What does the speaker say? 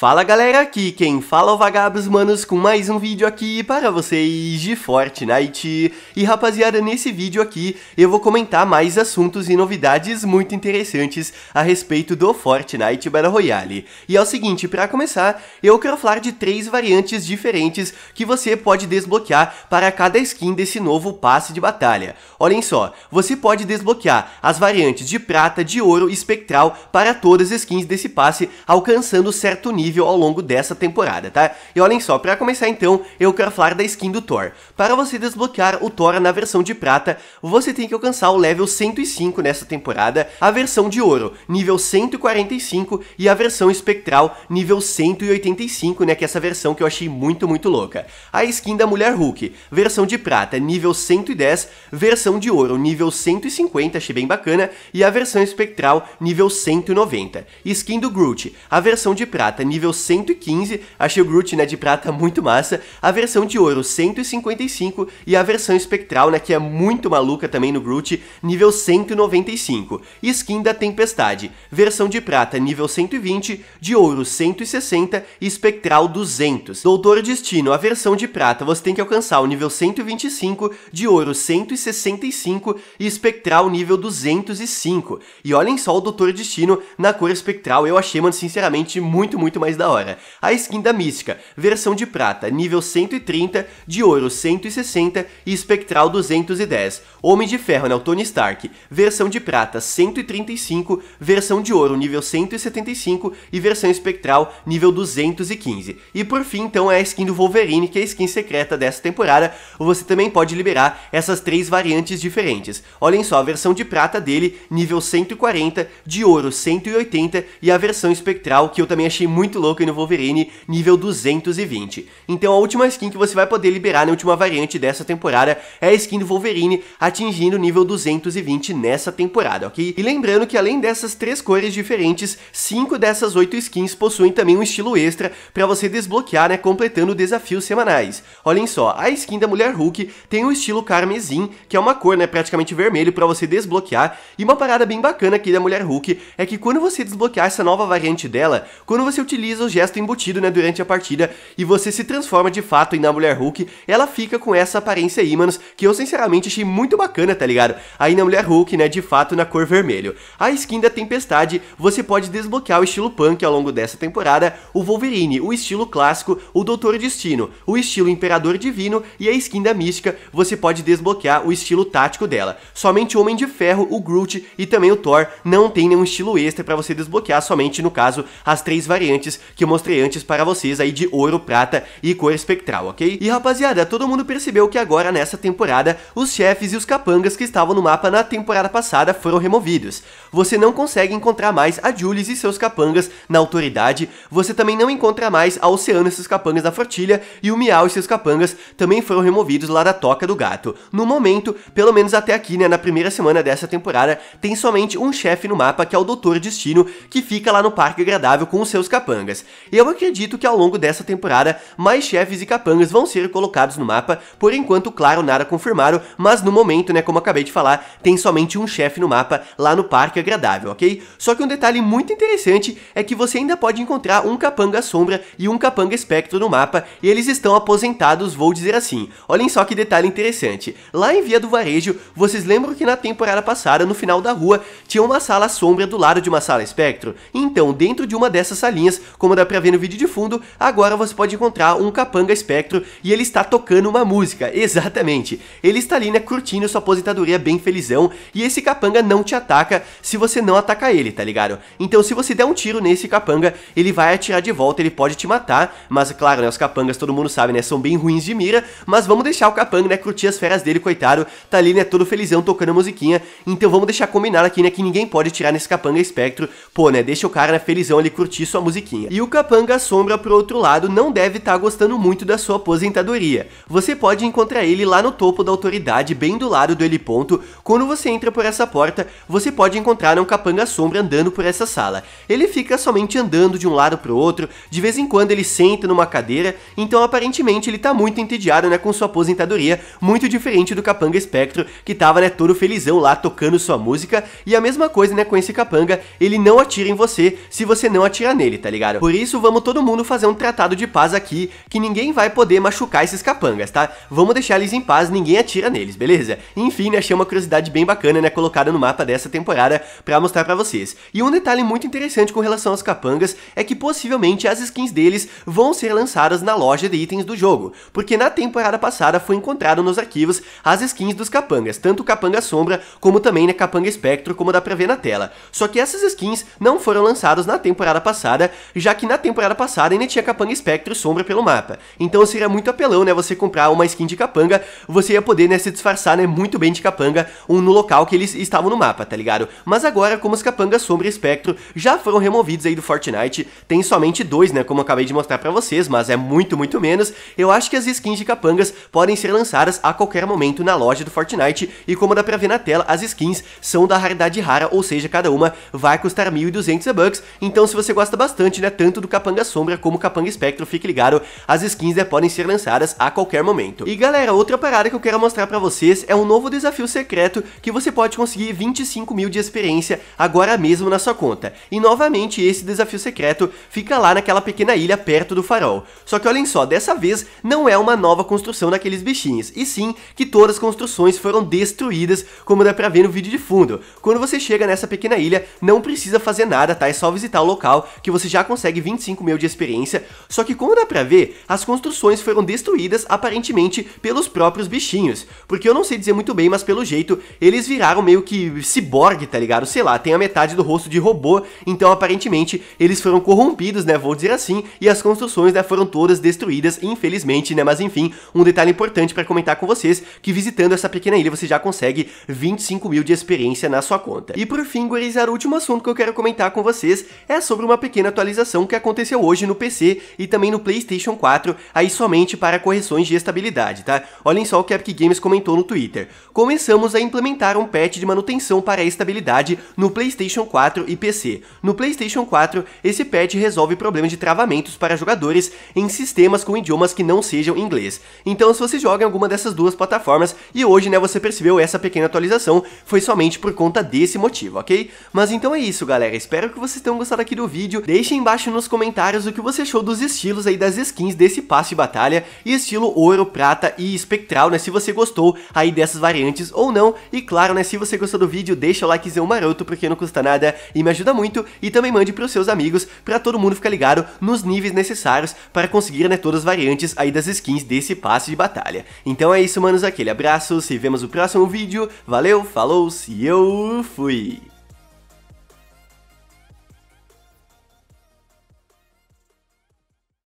Fala galera, aqui quem fala é o Vagabos Manos com mais um vídeo aqui para vocês de Fortnite. E rapaziada, nesse vídeo aqui eu vou comentar mais assuntos e novidades muito interessantes a respeito do Fortnite Battle Royale. E é o seguinte, para começar, eu quero falar de três variantes diferentes que você pode desbloquear para cada skin desse novo passe de batalha. Olhem só, você pode desbloquear as variantes de prata, de ouro e espectral para todas as skins desse passe, alcançando certo nível disponível ao longo dessa temporada, tá? E olhem só, para começar então, eu quero falar da skin do Thor. Para você desbloquear o Thor na versão de prata, você tem que alcançar o level 105 nessa temporada, a versão de ouro, nível 145, e a versão espectral, nível 185, né, que é essa versão que eu achei muito, muito louca. A skin da Mulher Hulk, versão de prata, nível 110, versão de ouro, nível 150, achei bem bacana, e a versão espectral, nível 190. Skin do Groot, a versão de prata, nível nível 115, achei o Groot né, de prata muito massa, a versão de ouro 155 e a versão espectral, né, que é muito maluca também no Groot, nível 195, skin da Tempestade, versão de prata nível 120, de ouro 160 e espectral 200. Doutor Destino, a versão de prata, você tem que alcançar o nível 125, de ouro 165 e espectral nível 205. E olhem só o Doutor Destino na cor espectral, eu achei, mano, sinceramente, muito, muito mais mais da hora. A skin da Mística, versão de prata, nível 130, de ouro 160 e espectral 210. Homem de Ferro, né, o Tony Stark, versão de prata 135, versão de ouro nível 175 e versão espectral nível 215. E por fim, então, é a skin do Wolverine, que é a skin secreta dessa temporada. Você também pode liberar essas três variantes diferentes. Olhem só, a versão de prata dele, nível 140, de ouro 180 e a versão espectral, que eu também achei muito louco no Wolverine nível 220. Então a última skin que você vai poder liberar na última variante dessa temporada é a skin do Wolverine atingindo o nível 220 nessa temporada, ok? E lembrando que além dessas três cores diferentes, cinco dessas oito skins possuem também um estilo extra para você desbloquear, né, completando desafios semanais. Olhem só, a skin da Mulher Hulk tem um estilo carmesim, que é uma cor, né, praticamente vermelho para você desbloquear, e uma parada bem bacana aqui da Mulher Hulk é que quando você desbloquear essa nova variante dela, quando você utiliza utiliza o gesto embutido né, durante a partida e você se transforma de fato em na Mulher Hulk, ela fica com essa aparência aí, manos, que eu sinceramente achei muito bacana, tá ligado? Aí na Mulher Hulk, né, de fato na cor vermelho. A skin da Tempestade, você pode desbloquear o estilo punk ao longo dessa temporada, o Wolverine, o estilo clássico, o Doutor Destino, o estilo Imperador Divino e a skin da Mística, você pode desbloquear o estilo tático dela. Somente o Homem de Ferro, o Groot e também o Thor não tem nenhum estilo extra para você desbloquear, somente no caso as três variantes lentes que mostrei antes para vocês aí de ouro, prata e cor espectral, ok? E rapaziada, todo mundo percebeu que agora nessa temporada os chefes e os capangas que estavam no mapa na temporada passada foram removidos. Você não consegue encontrar mais a Julius e seus capangas na autoridade, você também não encontra mais a Oceano e seus capangas na fortilha e o Miau e seus capangas também foram removidos lá da Toca do Gato. No momento, pelo menos até aqui, né, na primeira semana dessa temporada, tem somente um chefe no mapa que é o Doutor Destino, que fica lá no Parque Agradável com os seus capangas capangas. E eu acredito que ao longo dessa temporada, mais chefes e capangas vão ser colocados no mapa, por enquanto, claro, nada confirmaram, mas no momento, né, como acabei de falar, tem somente um chefe no mapa lá no Parque Agradável, ok? Só que um detalhe muito interessante é que você ainda pode encontrar um capanga sombra e um capanga espectro no mapa, e eles estão aposentados, vou dizer assim. Olhem só que detalhe interessante. Lá em Via do Varejo, vocês lembram que na temporada passada, no final da rua, tinha uma sala sombra do lado de uma sala espectro? Então, dentro de uma dessas salinhas, como dá pra ver no vídeo de fundo, agora você pode encontrar um capanga espectro e ele está tocando uma música, exatamente. Ele está ali, né, curtindo sua aposentadoria bem felizão e esse capanga não te ataca se você não atacar ele, tá ligado? Então se você der um tiro nesse capanga, ele vai atirar de volta, ele pode te matar, mas claro, né, os capangas todo mundo sabe, né, são bem ruins de mira, mas vamos deixar o capanga, né, curtir as feras dele, coitado, tá ali, né, todo felizão tocando a musiquinha, então vamos deixar combinado aqui, né, que ninguém pode tirar nesse capanga espectro, pô, né, deixa o cara, né, felizão ele curtir sua musiquinha. E o Capanga Sombra, por outro lado, não deve estar tá gostando muito da sua aposentadoria. Você pode encontrar ele lá no topo da autoridade, bem do lado do heliponto. Quando você entra por essa porta, você pode encontrar um Capanga Sombra andando por essa sala. Ele fica somente andando de um lado para o outro, de vez em quando ele senta numa cadeira, então aparentemente ele tá muito entediado né, com sua aposentadoria, muito diferente do Capanga Espectro, que tava né, todo felizão lá tocando sua música, e a mesma coisa né, com esse Capanga, ele não atira em você se você não atirar nele, tá ligado? Por isso, vamos todo mundo fazer um tratado de paz aqui, que ninguém vai poder machucar esses capangas, tá? Vamos deixar eles em paz, ninguém atira neles, beleza? Enfim, né, achei uma curiosidade bem bacana, né, colocada no mapa dessa temporada pra mostrar pra vocês. E um detalhe muito interessante com relação aos capangas é que possivelmente as skins deles vão ser lançadas na loja de itens do jogo, porque na temporada passada foi encontrado nos arquivos as skins dos capangas, tanto o capanga sombra como também na né, capanga espectro, como dá pra ver na tela. Só que essas skins não foram lançadas na temporada passada, já que na temporada passada ainda tinha Capanga Espectro e Sombra pelo mapa. Então seria muito apelão, né, você comprar uma skin de Capanga, você ia poder, né, se disfarçar, né, muito bem de Capanga um, no local que eles estavam no mapa, tá ligado? Mas agora, como os Capangas Sombra e Espectro já foram removidos aí do Fortnite, tem somente dois, né, como eu acabei de mostrar pra vocês, mas é muito, muito menos, eu acho que as skins de Capangas podem ser lançadas a qualquer momento na loja do Fortnite, e como dá pra ver na tela, as skins são da raridade rara, ou seja, cada uma vai custar 1.200 bucks, então se você gosta bastante, né, tanto do Capanga Sombra como Capanga Espectro, fique ligado, as skins né, podem ser lançadas a qualquer momento. E galera, outra parada que eu quero mostrar pra vocês é um novo desafio secreto que você pode conseguir 25 mil de experiência agora mesmo na sua conta. E novamente esse desafio secreto fica lá naquela pequena ilha perto do farol. Só que olhem só, dessa vez não é uma nova construção daqueles bichinhos, e sim que todas as construções foram destruídas, como dá pra ver no vídeo de fundo. Quando você chega nessa pequena ilha, não precisa fazer nada, tá? É só visitar o local que você já consegue consegue 25 mil de experiência, só que como dá pra ver, as construções foram destruídas aparentemente pelos próprios bichinhos, porque eu não sei dizer muito bem, mas pelo jeito eles viraram meio que ciborgue, tá ligado? Sei lá, tem a metade do rosto de robô, então aparentemente eles foram corrompidos, né, vou dizer assim, e as construções né, foram todas destruídas, infelizmente, né, mas enfim, um detalhe importante para comentar com vocês, que visitando essa pequena ilha você já consegue 25 mil de experiência na sua conta. E por fim, gurizar, o último assunto que eu quero comentar com vocês é sobre uma pequena atualização atualização que aconteceu hoje no PC e também no PlayStation 4, aí somente para correções de estabilidade, tá? Olhem só o que a Epic Games comentou no Twitter. Começamos a implementar um patch de manutenção para a estabilidade no PlayStation 4 e PC. No PlayStation 4, esse patch resolve problemas de travamentos para jogadores em sistemas com idiomas que não sejam inglês. Então, se você joga em alguma dessas duas plataformas e hoje, né, você percebeu essa pequena atualização, foi somente por conta desse motivo, ok? Mas então é isso, galera. Espero que vocês tenham gostado aqui do vídeo. Deixem embaixo embaixo nos comentários o que você achou dos estilos aí das skins desse passe de batalha e estilo ouro, prata e espectral, né? Se você gostou aí dessas variantes ou não. E claro, né? Se você gostou do vídeo, deixa o likezão maroto porque não custa nada e me ajuda muito. E também mande para os seus amigos para todo mundo ficar ligado nos níveis necessários para conseguir, né? Todas as variantes aí das skins desse passe de batalha. Então é isso, manos. Aquele abraço. Se vemos no próximo vídeo. Valeu, falou, se eu fui!